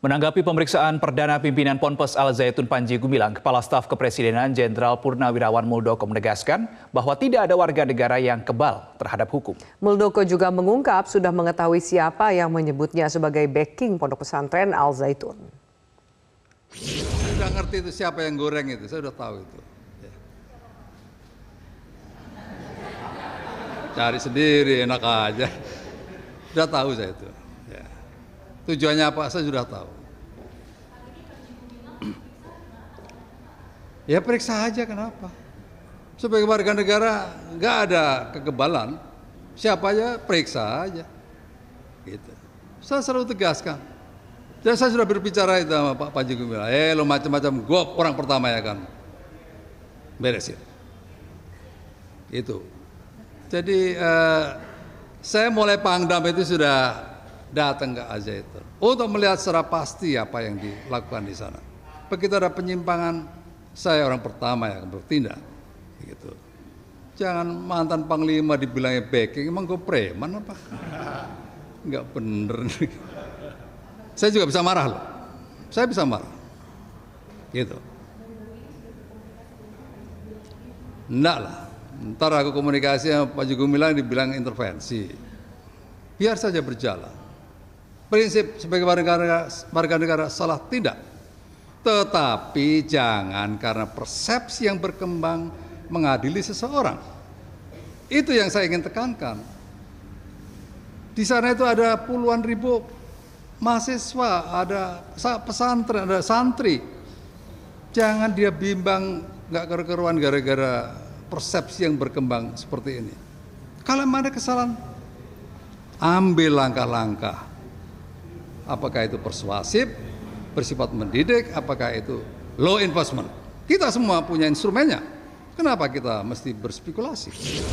Menanggapi pemeriksaan perdana pimpinan Ponpes Al Zaitun Panji Gumilang, Kepala Staf Kepresidenan Jenderal Purnawirawan Muldoko menegaskan bahwa tidak ada warga negara yang kebal terhadap hukum. Muldoko juga mengungkap sudah mengetahui siapa yang menyebutnya sebagai backing pondok pesantren Al Zaitun. Sudah ngerti itu siapa yang goreng itu, saya sudah tahu itu. Cari sendiri enak aja. Sudah tahu saya itu. Ya. Tujuannya apa saya sudah tahu. Ya periksa aja kenapa. Sebagai warga negara nggak ada kekebalan. Siapa aja periksa aja. Gitu. Saya selalu tegaskan. Dan saya sudah berbicara itu sama Pak Panji Gumilang. Eh lo macam-macam, gue orang pertama ya kan. Beresin. Itu. Jadi eh, saya mulai pangdam itu sudah datang ke Azaitun untuk melihat secara pasti apa yang dilakukan di sana. Begitu ada penyimpangan, saya orang pertama yang bertindak. Gitu. Jangan mantan panglima dibilangnya backing, emang gue preman apa? Enggak bener Saya juga bisa marah loh. Saya bisa marah. Gitu. Enggak lah. Ntar aku komunikasi sama Pak Jugumilang dibilang intervensi. Biar saja berjalan prinsip sebagai warga negara, warga negara salah tidak. Tetapi jangan karena persepsi yang berkembang mengadili seseorang. Itu yang saya ingin tekankan. Di sana itu ada puluhan ribu mahasiswa, ada pesantren, ada santri. Jangan dia bimbang nggak keruan gara-gara persepsi yang berkembang seperti ini. Kalau mana kesalahan, ambil langkah-langkah apakah itu persuasif, bersifat mendidik, apakah itu low investment? Kita semua punya instrumennya. Kenapa kita mesti berspekulasi?